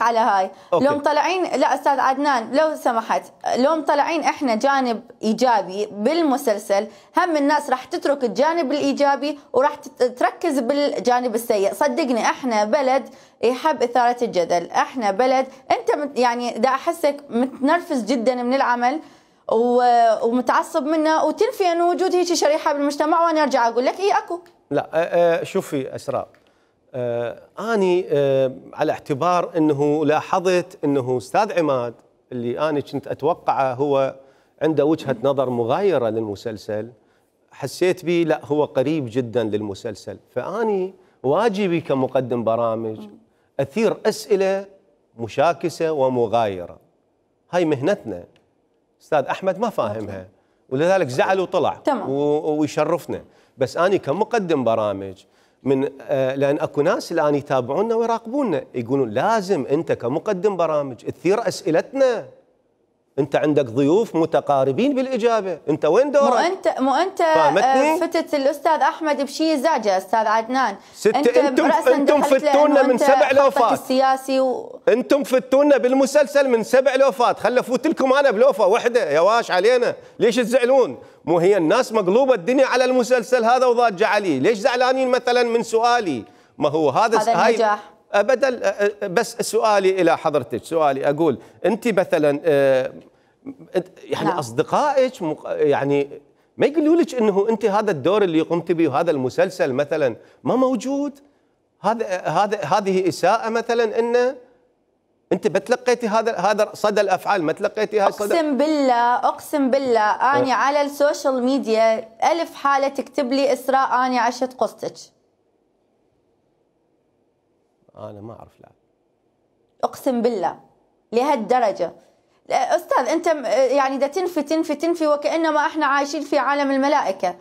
على هاي أوكي. لو مطلعين لا استاذ عدنان لو سمحت لو مطلعين احنا جانب ايجابي بالمسلسل هم الناس راح تترك الجانب الايجابي وراح تركز بالجانب السيء صدقني احنا بلد يحب اثاره الجدل احنا بلد انت يعني دا احسك متنرفز جدا من العمل ومتعصب منه وتنفي انه وجود هيك شريحه بالمجتمع وانا ارجع اقول لك اي اكو لا شوفي اسراء آه، اني آه، على اعتبار انه لاحظت انه استاذ عماد اللي انا كنت اتوقعه هو عنده وجهه نظر مغايره للمسلسل حسيت به لا هو قريب جدا للمسلسل فاني واجبي كمقدم برامج اثير اسئله مشاكسه ومغايره هاي مهنتنا استاذ احمد ما فاهمها ولذلك زعل وطلع تمام. ويشرفنا بس اني كمقدم برامج من آه، لان اكو ناس الان يتابعونا ويراقبونا يقولون لازم انت كمقدم برامج تثير اسئلتنا انت عندك ضيوف متقاربين بالاجابه انت وين دورك مو انت مو انت آه، فتت الاستاذ احمد بشي زعجه استاذ عدنان ست انت انتم انتم فتونا من سبع لوفات السياسي و... انتم فتونا بالمسلسل من سبع لوفات خل افوت لكم انا بلوفه واحده يا واش علينا ليش تزعلون مو هي الناس مقلوبة الدنيا على المسلسل هذا وضاجة عليه ليش زعلانين مثلا من سؤالي ما هو هذا هذا النجاح بدل بس سؤالي إلى حضرتك سؤالي أقول أنت مثلا آه، يعني نعم. أصدقائك يعني ما يقولوا لك أنه أنت هذا الدور اللي قمت به وهذا المسلسل مثلا ما موجود هذا هذا هذه إساءة مثلا أنه انت ما تلقيتي هذا هذا صدى الافعال ما تلقيتي هذا صدى اقسم بالله اقسم بالله اني أه. على السوشيال ميديا الف حاله تكتب لي اسراء اني عشت قصتك انا ما اعرف لا اقسم بالله لهالدرجه استاذ انت يعني دا تنفي تنفي تنفي وكانما احنا عايشين في عالم الملائكه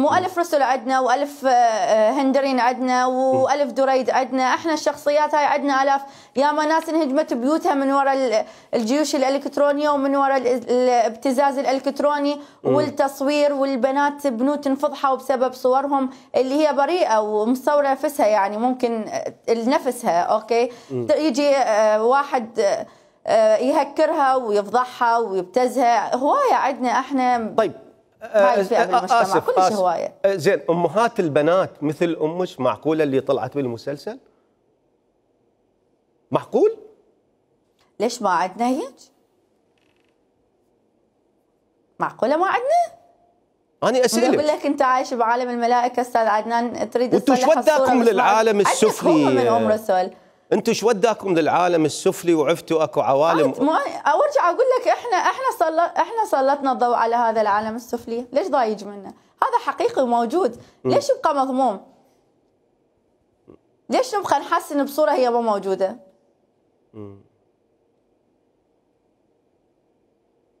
مو ألف رسل عندنا وألف آه، آه، هندرين عندنا وألف دريد عندنا احنا الشخصيات هاي عندنا آلاف ياما ناس انهجمت بيوتها من وراء الجيوش الإلكترونية ومن وراء الابتزاز الإلكتروني والتصوير والبنات بنوت انفضحوا بسبب صورهم اللي هي بريئة ومصورة نفسها يعني ممكن لنفسها آه، أوكي يجي واحد يهكرها ويفضحها ويبتزها هواية عندنا احنا طيب هاي آه، الفئه آه، آه، كلش هوايه زين امهات البنات مثل امك معقوله اللي طلعت بالمسلسل؟ معقول؟ ليش ما عندنا هيك؟ معقوله ما عندنا؟ أنا أسألك أقول لك أنت عايش بعالم الملائكة أستاذ عدنان تريد تصلح الصورة وأنتوا شو للعالم السفلي؟ عندك هم من أم رسول انتم شو وداكم للعالم السفلي وعفتوا اكو عوالم ما ارجع اقول لك احنا احنا سلط احنا سلطنا الضوء على هذا العالم السفلي، ليش ضايج منه؟ هذا حقيقي وموجود، ليش يبقى مضموم؟ ليش نبقى نحسن بصوره هي مو موجوده؟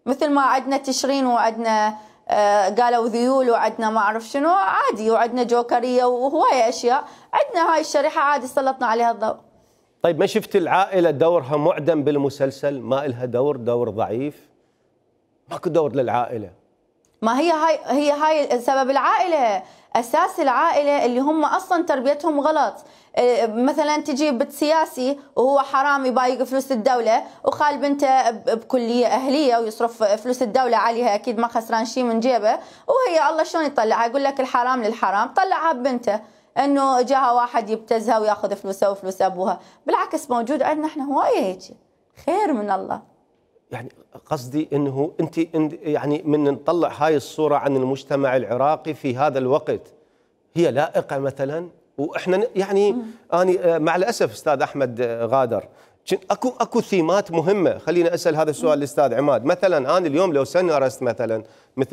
مثل ما عندنا تشرين وعندنا آه، قالوا ذيول وعندنا ما اعرف شنو عادي وعندنا جوكريه وهوايه اشياء عندنا هاي الشريحه عادي سلطنا عليها الضوء طيب ما شفت العائلة دورها معدم بالمسلسل ما إلها دور دور ضعيف ماكو دور للعائلة ما هي هاي هي هاي سبب العائلة اساس العائله اللي هم اصلا تربيتهم غلط آه، مثلا تجي بنت سياسي وهو حرامي بايق فلوس الدوله وخال بنته بكليه اهليه ويصرف فلوس الدوله عليها اكيد ما خسران شيء من جيبه وهي الله شلون يطلعها يقول لك الحرام للحرام طلعها ببنته انه جاها واحد يبتزها وياخذ فلوسها وفلوس ابوها بالعكس موجود عندنا احنا هوايه هيك خير من الله يعني قصدي انه انت يعني من نطلع هاي الصوره عن المجتمع العراقي في هذا الوقت هي لائقه مثلا واحنا يعني اني آه، مع الاسف استاذ احمد آه، غادر اكو اكو ثيمات مهمه خلينا اسال هذا السؤال للاستاذ عماد مثلا انا اليوم لو سنرست مثلا مثل